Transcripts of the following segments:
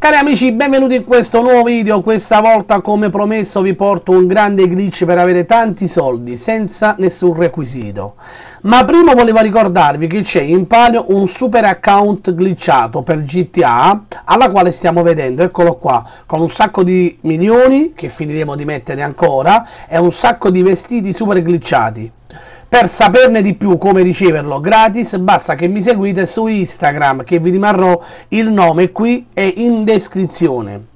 Cari amici, benvenuti in questo nuovo video. Questa volta, come promesso, vi porto un grande glitch per avere tanti soldi senza nessun requisito. Ma prima volevo ricordarvi che c'è in palio un super account glitchato per GTA, alla quale stiamo vedendo, eccolo qua, con un sacco di milioni che finiremo di mettere ancora e un sacco di vestiti super glitchati. Per saperne di più come riceverlo gratis basta che mi seguite su Instagram che vi rimarrò il nome qui e in descrizione.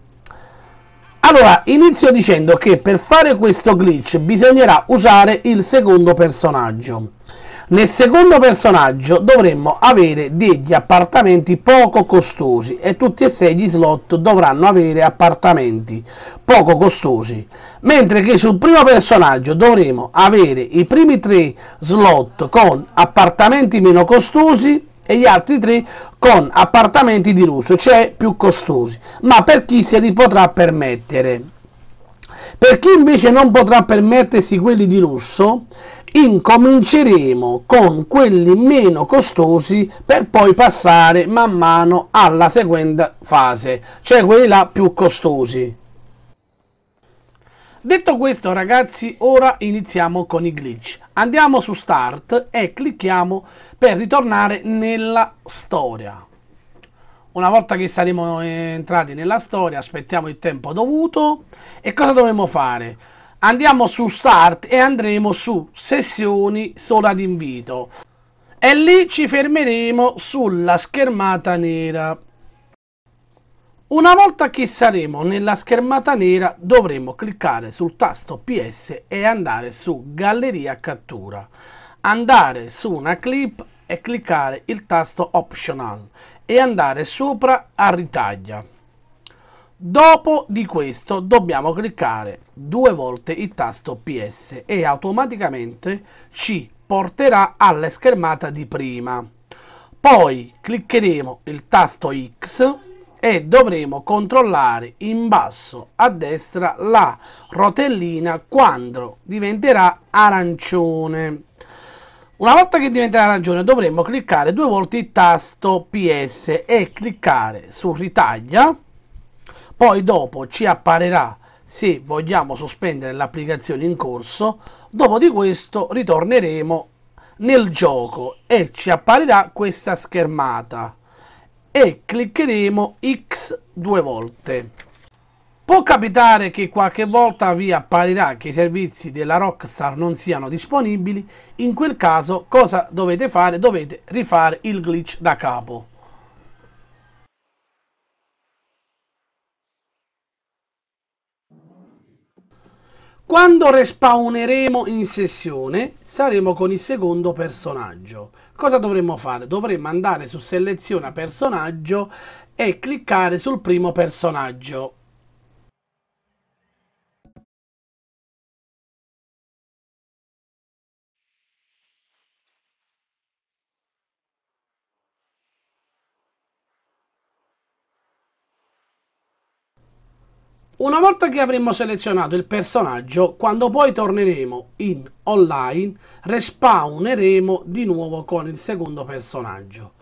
Allora, inizio dicendo che per fare questo glitch bisognerà usare il secondo personaggio. Nel secondo personaggio dovremmo avere degli appartamenti poco costosi e tutti e sei gli slot dovranno avere appartamenti poco costosi, mentre che sul primo personaggio dovremo avere i primi tre slot con appartamenti meno costosi e gli altri tre con appartamenti di lusso, cioè più costosi, ma per chi se li potrà permettere. Per chi invece non potrà permettersi quelli di lusso, incominceremo con quelli meno costosi per poi passare man mano alla seconda fase, cioè quelli là più costosi. Detto questo ragazzi, ora iniziamo con i glitch. Andiamo su Start e clicchiamo per ritornare nella storia una volta che saremo eh, entrati nella storia, aspettiamo il tempo dovuto e cosa dovremo fare? Andiamo su Start e andremo su Sessioni sola d'invito e lì ci fermeremo sulla schermata nera. Una volta che saremo nella schermata nera dovremo cliccare sul tasto PS e andare su Galleria cattura, andare su una clip e cliccare il tasto Optional e andare sopra a ritaglia. Dopo di questo dobbiamo cliccare due volte il tasto PS e automaticamente ci porterà alla schermata di prima. Poi cliccheremo il tasto X e dovremo controllare in basso a destra la rotellina quando diventerà arancione. Una volta che diventerà arancione dovremo cliccare due volte il tasto PS e cliccare su ritaglia, poi dopo ci apparirà se vogliamo sospendere l'applicazione in corso, dopo di questo ritorneremo nel gioco e ci apparirà questa schermata e cliccheremo X due volte. Può capitare che qualche volta vi apparirà che i servizi della Rockstar non siano disponibili, in quel caso cosa dovete fare? Dovete rifare il glitch da capo. Quando respawneremo in sessione saremo con il secondo personaggio. Cosa dovremmo fare? Dovremmo andare su seleziona personaggio e cliccare sul primo personaggio Una volta che avremo selezionato il personaggio, quando poi torneremo in online, respawneremo di nuovo con il secondo personaggio.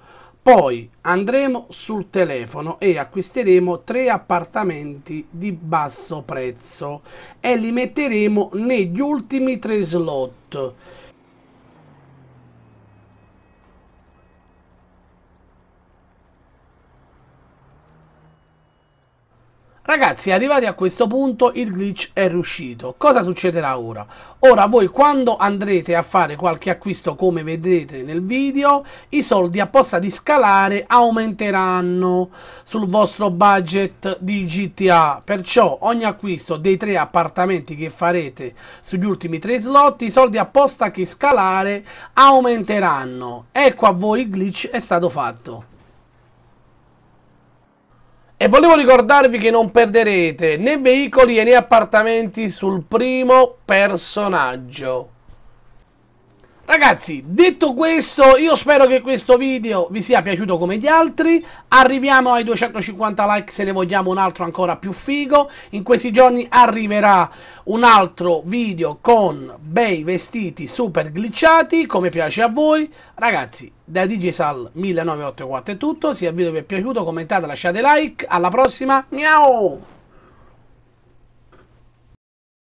Poi andremo sul telefono e acquisteremo tre appartamenti di basso prezzo e li metteremo negli ultimi tre slot. Ragazzi, arrivati a questo punto il glitch è riuscito. Cosa succederà ora? Ora voi quando andrete a fare qualche acquisto come vedrete nel video, i soldi apposta di scalare aumenteranno sul vostro budget di GTA. Perciò ogni acquisto dei tre appartamenti che farete sugli ultimi tre slot, i soldi apposta posta che scalare aumenteranno. Ecco a voi il glitch è stato fatto. E volevo ricordarvi che non perderete né veicoli né appartamenti sul primo personaggio. Ragazzi, detto questo, io spero che questo video vi sia piaciuto come gli altri. Arriviamo ai 250 like se ne vogliamo un altro ancora più figo. In questi giorni arriverà un altro video con bei vestiti super glitchati, come piace a voi. Ragazzi, da DigiSal 1984 è tutto. Se il video vi è piaciuto, commentate, lasciate like. Alla prossima, miau!